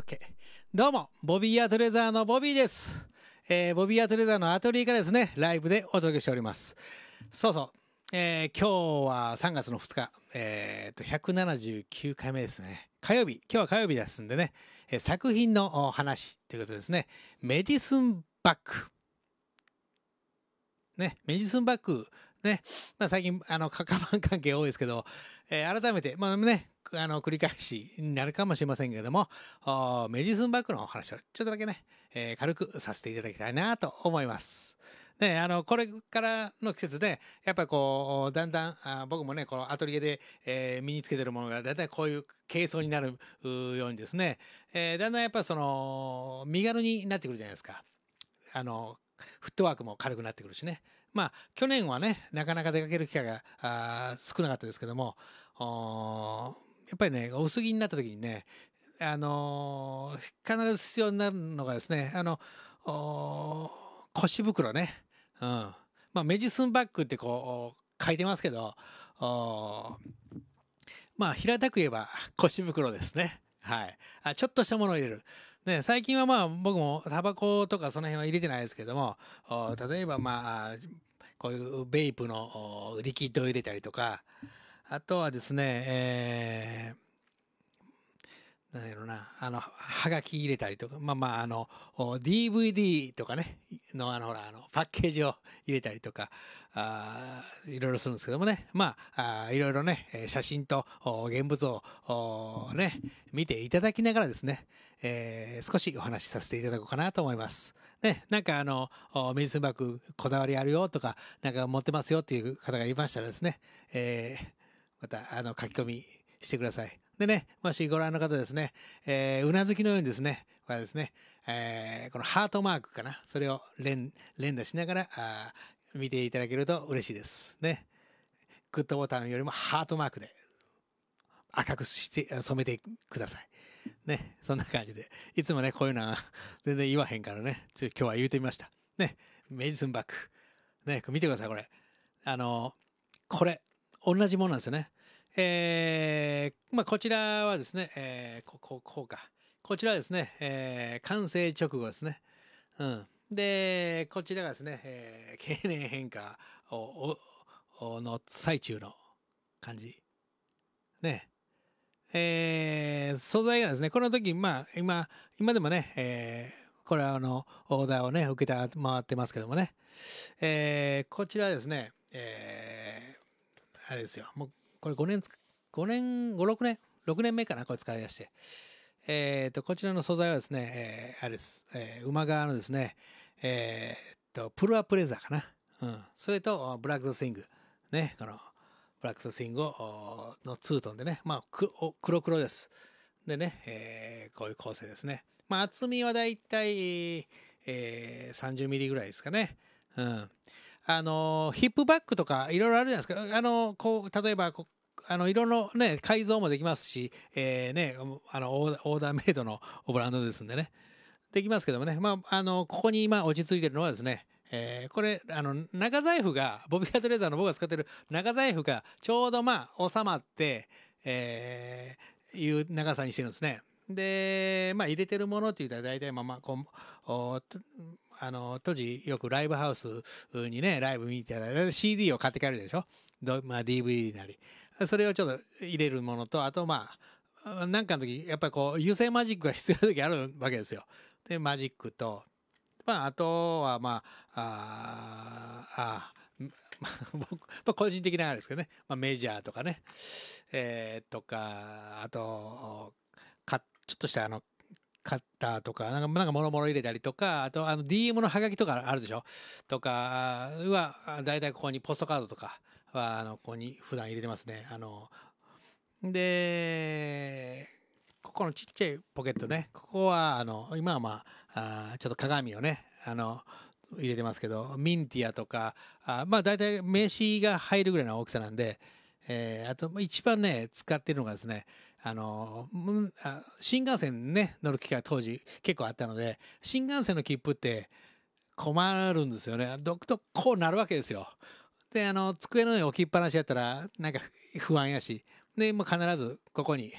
OK。どうも、ボビーアトレザーのボビーです。えー、ボビーアトレザーのアトリエからですね、ライブでお届けしております。そうそう。えー、今日は3月の2日、えー、と179回目ですね。火曜日、今日は火曜日ですんでね、えー、作品の話ということですね。メディスンバック。ね、メディスンバック、ね、まあ、最近、あの、カカバン関係多いですけど、えー、改めて、まあね、あの、繰り返しになるかもしれませんけれども、メディスンバッグの話をちょっとだけね、えー、軽くさせていただきたいなと思います。ね、あの、これからの季節で、やっぱりこう、だんだん、あ僕もね、このアトリエで、えー、身につけてるものが、だいたいこういう軽装になるようにですね、えー、だんだんやっぱその、身軽になってくるじゃないですか。あの、フットワークも軽くなってくるしね。まあ、去年はね、なかなか出かける機会があ少なかったですけども、やっぱりね、薄着になった時にね、あのー、必ず必要になるのがですね、あの、腰袋ね。うん。まあ、メジスンバッグってこう、書いてますけど、まあ、平たく言えば腰袋ですね。はい。あ、ちょっとしたものを入れる。ね、最近はまあ、僕もタバコとかその辺は入れてないですけども、例えばまあ、こういうベイプのリキッドを入れたりとか、あとはですね、えーなんやろな、あの、はがき入れたりとか、まあまあ、あの、DVD とかね、の、あの、ほら、あの、パッケージを入れたりとか、あいろいろするんですけどもね、まあ、あいろいろね、写真と現物をね、見ていただきながらですね、えー、少しお話しさせていただこうかなと思います。ね、なんかあの、水バッグこだわりあるよとか、なんか持ってますよっていう方がいましたらですね、えー、また、あの、書き込みしてください。でね、もしご覧の方ですね、えー、うなずきのようにですね、はですね、えー、このハートマークかな、それを連連打しながらあ見ていただけると嬉しいです。ね。グッドボタンよりもハートマークで赤くして染めてください。ね。そんな感じで。いつもね、こういうのは全然言わへんからね、ちょ今日は言うてみました。ね。メイズンバック。ね。見てください、これ。あの、これ、同じものなんですよね。えー、まあ、こちらはですね、えー、ここ、こうか。こちらはですね、えー、完成直後ですね。うん。で、こちらがですね、えー、経年変化を、の最中の感じ。ね。えー、素材がですね、この時、まあ、今、今でもね、えー、これはあの、オーダーをね、受けた、回ってますけどもね。えー、こちらですね、えー、あれですよ、もうこれ5年、5年、5、6年 ?6 年目かなこれ使い出して。えっ、ー、と、こちらの素材はですね、えー、あれです。えー、馬側のですね、えー、と、プルアップレザーかな。うん。それと、ブラックザスイング。ね、この、ブラックザスイングを、のツートンでね、まあ、黒黒です。でね、えー、こういう構成ですね。まあ、厚みはだいたい、えー、30ミリぐらいですかね。うん。あのヒップバックとかいろいろあるじゃないですかあのこう例えばあの色のね改造もできますし、えー、ね、あのオーダーメイドのブランドですんでねできますけどもね、まあ、あのここに今落ち着いてるのはですねえー、これあの長財布がボビー・アトレーザーの僕が使ってる長財布がちょうどまあ収まって、えー、いう長さにしてるんですね。で、まあ、入れてるものっていうと大体まあまあこおあの当時よくライブハウスにねライブ見てたら CD を買って帰るでしょ、まあ、DVD なりそれをちょっと入れるものとあとまあなんかの時やっぱりこう油性マジックが必要な時あるわけですよでマジックと、まあ、あとはまあああ僕、まあ、個人的なあれですけどね、まあ、メジャーとかね、えー、とかあとちょっとしたあの、カッターとか、なんか、もろもろ入れたりとか、あと、あの、DM のハガキとかあるでしょとかは、だいたいここにポストカードとかは、あの、ここに普段入れてますね。あの、で、ここのちっちゃいポケットね、ここは、あの、今はまあ、あちょっと鏡をね、あの、入れてますけど、ミンティアとか、あまあ、大体名刺が入るぐらいの大きさなんで、えー、あと、一番ね、使ってるのがですね、あの新幹線ね乗る機会当時結構あったので新幹線の切符って困るんですよね独特こうなるわけですよであの机の上に置きっぱなしやったらなんか不安やしでもう必ずここに、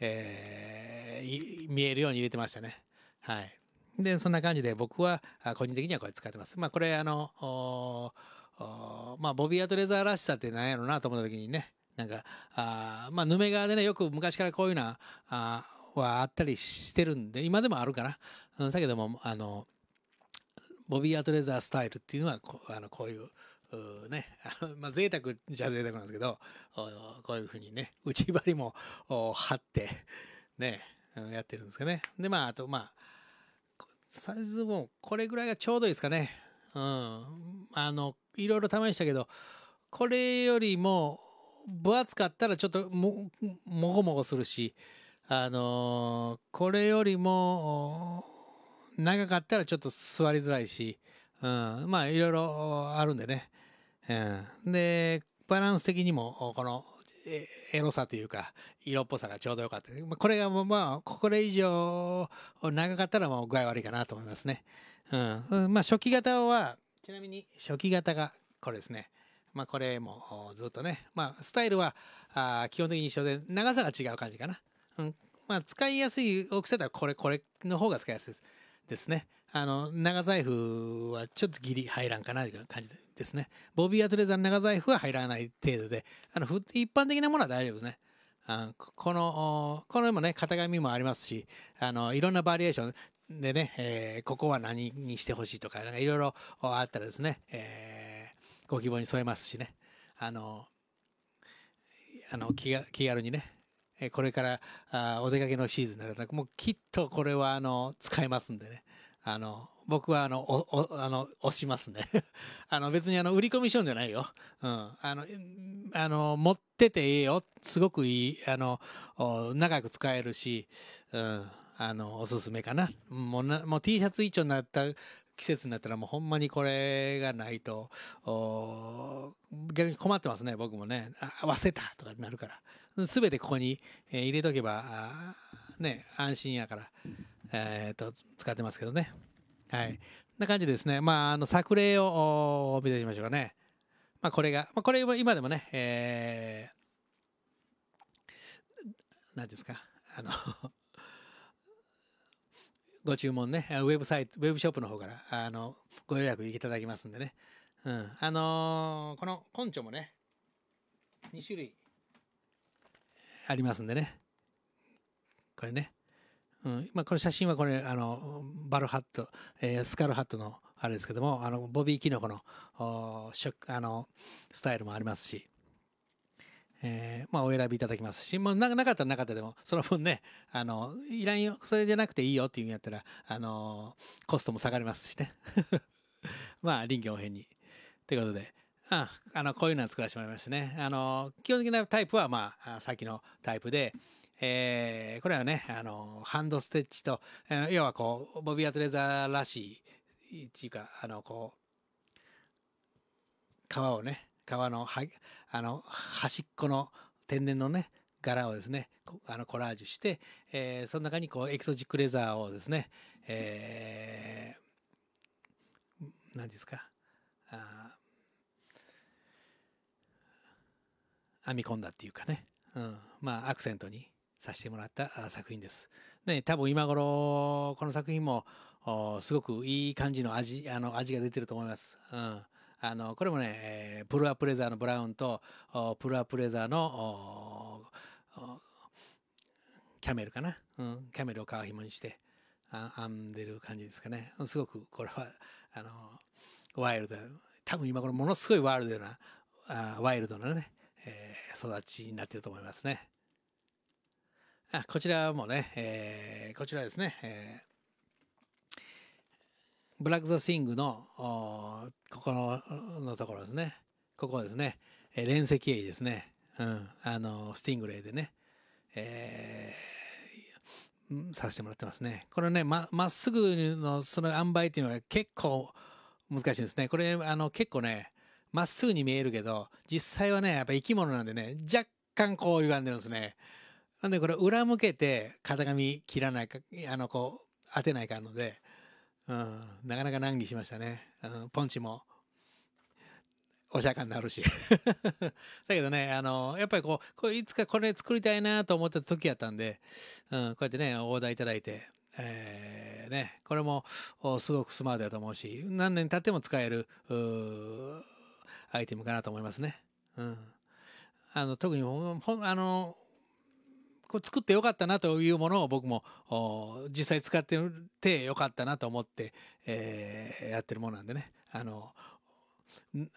えー、見えるように入れてましたねはいでそんな感じで僕は個人的にはこれ使ってますまあこれあのまあボビー・アトレザーらしさって何やろうなと思った時にねなんか、あまあ、ヌメ川でね、よく昔からこういうな、あはあったりしてるんで、今でもあるかな。うん、きけども、あの、ボビー・アトレザースタイルっていうのはこ、あのこういう、うね、まあ贅沢じゃ贅沢なんですけど、こういうふうにね、内張りも張って、ね、やってるんですかね。で、まあ、あと、まあ、サイズもこれぐらいがちょうどいいですかね。うん。あの、いろいろ試したけど、これよりも、分厚かったらちょっとももごもごするし、あのー、これよりも長かったらちょっと座りづらいし、うん、まあいろいろあるんでね、うん、でバランス的にもこのエロさというか色っぽさがちょうどよかった、まこれがまあこれ以上長かったらもう具合悪いかなと思いますね、うんまあ、初期型はちなみに初期型がこれですねまあ、これもずっとね、まあ、スタイルはあ基本的に一緒で長さが違う感じかな、うんまあ、使いやすい大きさではこれこれの方が使いやすいですですねあの長財布はちょっとギリ入らんかなという感じですねボビー・アトレザーの長財布は入らない程度であの一般的なものは大丈夫ですねあこのこのもね型紙もありますしあのいろんなバリエーションでね、えー、ここは何にしてほしいとかかいろいろあったらですね、えーご希望に添えますしねあのあの気が気軽にねこれからあお出かけのシーズンだからもうきっとこれはあの使えますんでねあの僕はあのおおあの押しますね あの別にあの売り込みしようじゃないよ、うん、あのあの持ってていいよすごくいいあの長く使えるし、うん、あのおすすめかなもうなもう T シャツ一丁になった季節になったらもうほんまにこれがないと逆に困ってますね僕もねあ忘れたとかになるから全てここに、えー、入れとけばね安心やから、えー、と使ってますけどねはいな感じですねまああの作例をお見せしましょうかねまあこれが、まあ、これは今でもねえー、何ですかあのご注文ね、ウェブサイト、ウェブショップの方から、あの、ご予約いただきますんでね。うん。あのー、この根拠もね、2種類ありますんでね。これね。うん、まあ、この写真はこれ、あの、バルハット、えー、スカルハットの、あれですけども、あの、ボビーキノコの、おあの、スタイルもありますし、えー、まあ、お選びいただきますし、まあ、なかったらなかったでもその分ねあのいらんよそれじゃなくていいよっていうんやったら、あのコストも下がりますしね まあ臨機応変にということで。ああのこういうのは作らせてもらいましたね。あの基本的なタイプは、まあ、さっきのタイプで、えー、これはねあのハンドステッチと、えー、要はこうボビア・トレザーらしいっていうかあのこう皮をね川のはあの端っこの天然のね柄をですねあのコラージュして、えー、その中にこうエキソチックレザーをですね、えー、何ですかあ編み込んだっていうかね、うん、まあアクセントにさせてもらった作品です。ね、多分今頃この作品もすごくいい感じの味あの味が出てると思います。うんあのこれもね、えー、プルアプレザーのブラウンとプルアプレザーのキャメルかな、うん、キャメルを皮ひもにして編んでる感じですかねすごくこれはあのワイルド多分今このものすごいワイルドなあワイルドなね、えー、育ちになってると思いますねあこちらもね、えー、こちらですね、えーブラック・ザ・シングのここのところですねここはですね、えー、連石鋭ですね、うん、あのスティングレイでね、えー、させてもらってますねこれねままっすぐのその塩梅っていうのが結構難しいですねこれあの結構ねまっすぐに見えるけど実際はねやっぱ生き物なんでね若干こう歪んでるんですねなんでこれ裏向けて型紙切らないかあのこう当てないかんのでうん、なかなか難儀しましたね、うん、ポンチもお釈迦になるし だけどねあのやっぱりこうこいつかこれ作りたいなと思ってた時やったんで、うん、こうやってねオーダーいただいて、えー、ね、これもすごくスマートだと思うし何年経っても使えるアイテムかなと思いますね。うんあの特にほあのこれ作ってよかったなというものを僕も実際使っててよかったなと思って、えー、やってるものなんでねあの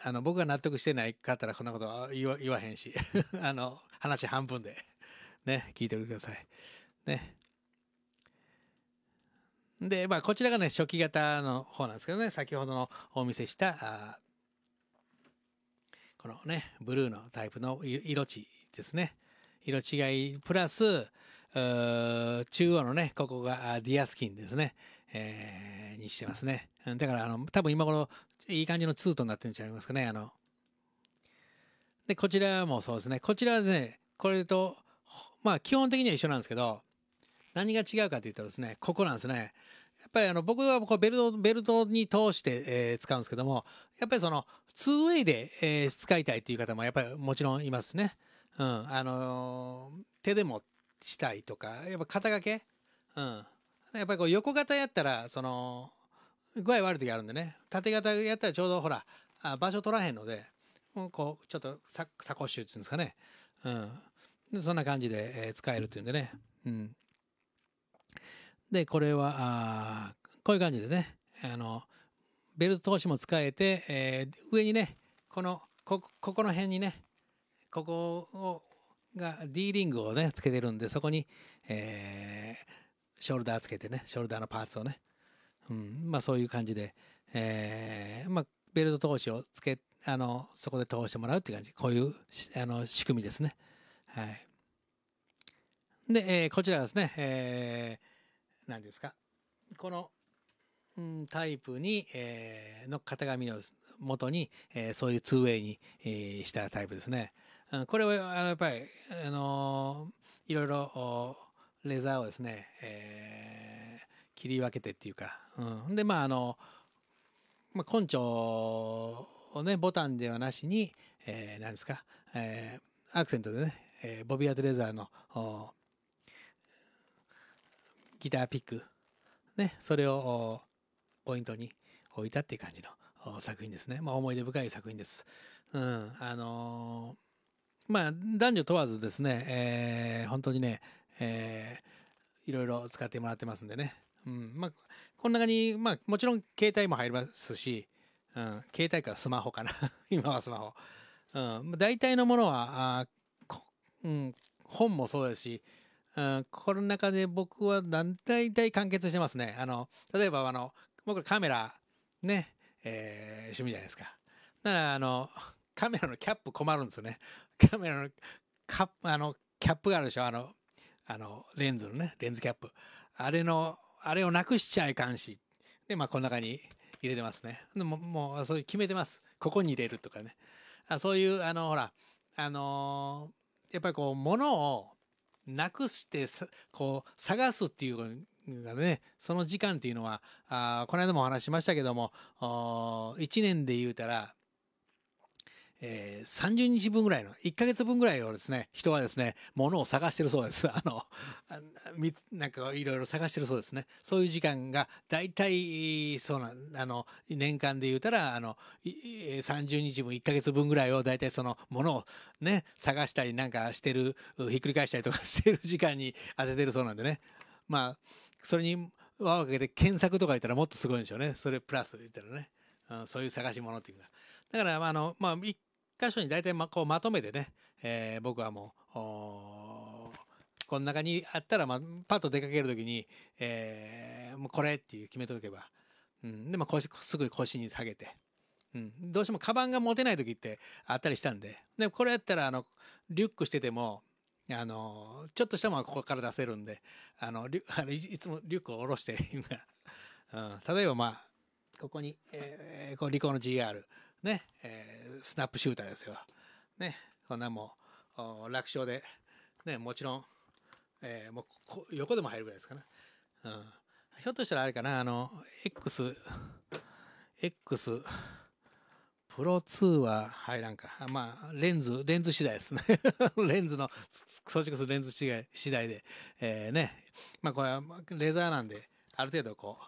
あの僕が納得してないかったらこんなこと言わ言わへんし あの話半分でね聞いてください。ねで、まあ、こちらがね、初期型の方なんですけどね、先ほどのお見せした、このね、ブルーのタイプの色地ですね。色違いプラス、中央のね、ここがディアスキンですね。えー、にしてますね。だから、あの、多分今頃、いい感じのツートになってるんちゃいますかね。あの、で、こちらもそうですね。こちらはですね、これと、まあ、基本的には一緒なんですけど、何が違うかというとですね、ここなんですね。やっぱりあの、僕はこうベルト、ベルトに通して、えー、使うんですけども、やっぱりその、2way で、えー、使いたいっていう方もやっぱりもちろんいますね。うん、あのー、手でもしたいとか、やっぱ肩掛け、うん。やっぱりこう横型やったら、その、具合悪い時あるんでね、縦型やったらちょうどほら、あ場所取らへんので、もうこう、ちょっとササコッシュっていうんですかね。うん。でそんな感じで、えー、使えるっていうんでね。うん。で、これは、あこういう感じでね、あの、ベルト通しも使えて、えー、上にね、この、こ、ここの辺にね、ここをが D リングをねつけてるんでそこに、えー、ショルダーつけてねショルダーのパーツをね、うん、まあそういう感じで、えー、まあベルト通しをつけあのそこで通してもらうっていう感じこういうあの仕組みですねはいで、えー、こちらですねえー、何ですかこの、うん、タイプに、えー、の型紙の元に、えー、そういう 2way に、えー、したタイプですねこれはやっぱり、あのいろいろレザーをですね、えー、切り分けてっていうか、うん、でまああの、まあ、根拠をねボタンではなしに、えー、何ですか、えー、アクセントでね、えー、ボビアートレザーのギターピック、ね、それをポイントに置いたっていう感じの作品ですね、まあ、思い出深い作品です。うん、あのーまあ男女問わずですね、えー、本当にね、えー、いろいろ使ってもらってますんでね、うんまあ、この中に、まあ、もちろん携帯も入りますし、うん、携帯かスマホかな 今はスマホ、うん、大体のものはあうん、本もそうですし、うん、この中で僕は大体完結してますねあの例えばあの僕カメラね、えー、趣味じゃないですかだからあのカメラのキャップ困るんですよね。カメラのカップ、あの、キャップがあるでしょあの、あの、レンズのね、レンズキャップ。あれの、あれをなくしちゃいかんし。で、まあ、この中に入れてますね。でも、もう、そういう決めてます。ここに入れるとかね。あそういう、あの、ほら、あのー、やっぱりこう、物をなくして、こう、探すっていうがね、その時間っていうのは、あこの間もお話しましたけども、1年で言うたら、えー、30日分ぐらいの1ヶ月分ぐらいをですね人はですね物を探してるそうです あのなんかいろいろ探してるそうですねそういう時間が大体そうなあの年間で言うたらあの30日分1ヶ月分ぐらいを大体その物をね探したりなんかしてるひっくり返したりとかしてる時間に当ててるそうなんでねまあそれに輪をかけて検索とか言ったらもっとすごいんでしょうねそれプラス言ったらね、うん、そういう探し物っていうかだから、まあのまあ、箇所に大体まこうまとめてね、えー、僕はもうこの中にあったら、まあ、パッと出かける時に、えー、もうこれっていう決めとけば、うん、で、ま腰すぐ腰に下げて。うん、どうしてもカバンが持てない時ってあったりしたんででこれやったらあのリュックしててもあのちょっとしたものはここから出せるんであのリュ あのいつもリュックを下ろして今、うん、例えばまあここに、えー、こうリコの GR ね、えースナップシューターですよ。ね、こんなもう、楽勝で、ね、もちろん、えー、もう横でも入るぐらいですかね。うん。ひょっとしたらあれかな、あの、X、X、プロ2は入らんか。まあ、レンズ、レンズ次第ですね。レンズの、装着するレンズ次第次第で、えー、ね、まあこれはレザーなんで、ある程度こ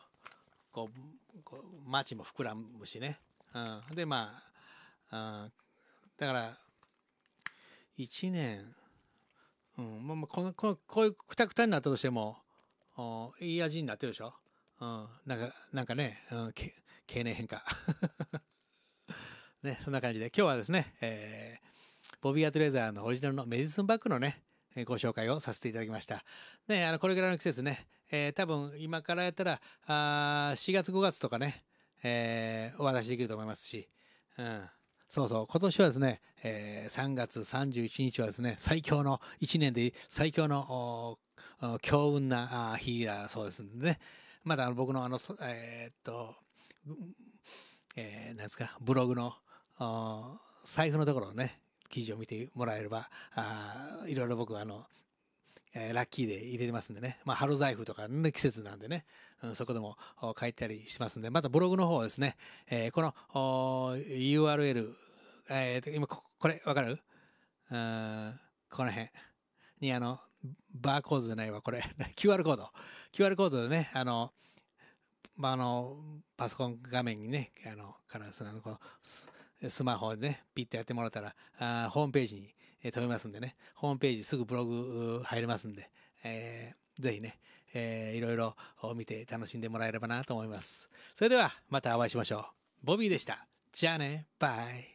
う、こう、こうマチも膨らむしね。うん、で、まあ、あだから1年、うんまあ、まあこのこのこういうくたくたになったとしてもおいい味になってるでしょ、うん、なんかなんかね、うん、け経年変化 ねそんな感じで今日はですね、えー、ボビー・アトレーザーのオリジナルのメディスンバッグのねご紹介をさせていただきました。ね、あのこれぐらいの季節ね、えー、多分今からやったらあ4月5月とかね、えー、お渡しできると思いますし、うん、そうそう、今年はですね、えー、3月31日はですね、最強の、1年で最強の強運な日だそうですんでね、まだ僕のあの、えー、っと、えー、なんですか、ブログの財布のところをね、記事を見てもらえれば、あいろいろ僕はあの、えー、ラッキーで入れてますんでね、まあ、春財布とかの、季節なんでね、うん、そこでも書いたりしますんで、またブログの方ですね、えー、この URL、えー、今こ、これ、わかるうん、この辺に、あの、バーコードじゃないわ、これ、QR コード。QR コードでね、あの、まあ、あの、パソコン画面にね、あの、からスのこスマホでね、ピッてやってもらったら、あホームページにえ飛べますんでね、ホームページすぐブログ入れますんで、えー、ぜひね、えー、いろいろ見て楽しんでもらえればなと思います。それではまたお会いしましょう。ボビーでした。じゃあね、バイ。